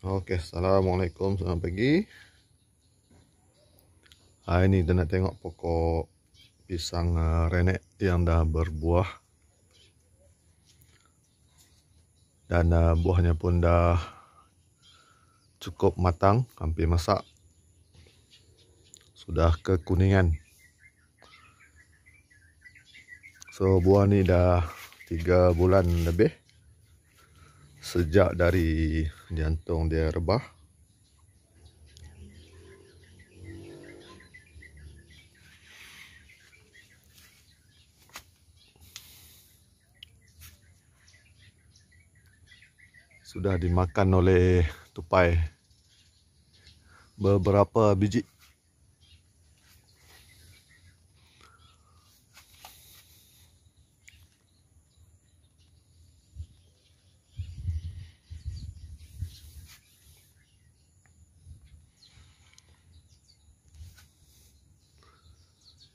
Okay, Assalamualaikum, selamat pagi Hari ni kita nak tengok pokok pisang uh, renek yang dah berbuah Dan uh, buahnya pun dah cukup matang, hampir masak Sudah kekuningan So, buah ni dah tiga bulan lebih Sejak dari jantung dia rebah sudah dimakan oleh tupai beberapa biji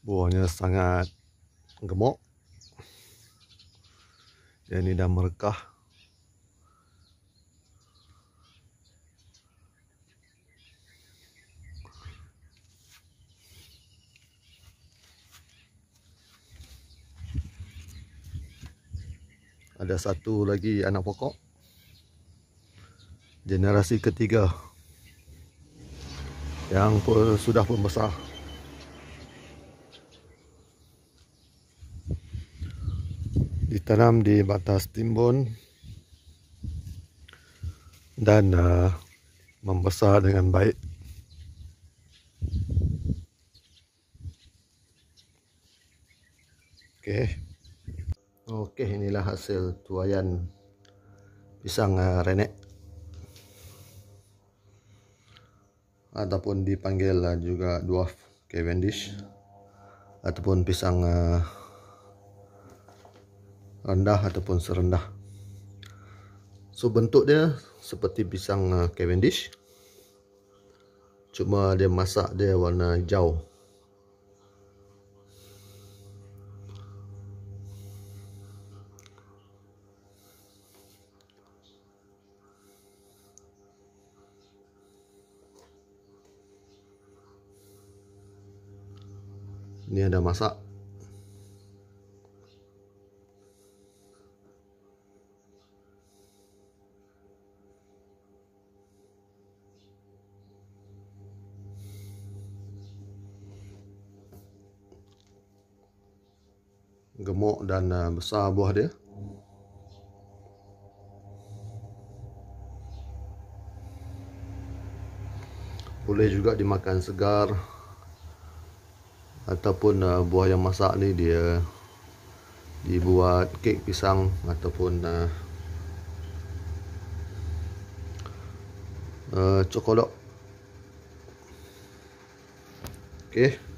buahnya sangat gemuk ya ini dah merekah ada satu lagi anak pokok generasi ketiga yang sudah pembesar besar ditanam di batas timbun dan uh, membesar dengan baik Okey. Okey, inilah hasil tuayan pisang uh, renek. Ataupun dipanggil uh, juga dwarf Cavendish ataupun pisang uh, rendah ataupun serendah. So bentuk dia seperti pisang uh, Cavendish. Cuma dia masak dia warna hijau. Ini ada masak. gemuk dan uh, besar buah dia boleh juga dimakan segar ataupun uh, buah yang masak ni dia dibuat kek pisang ataupun uh, uh, coklat okey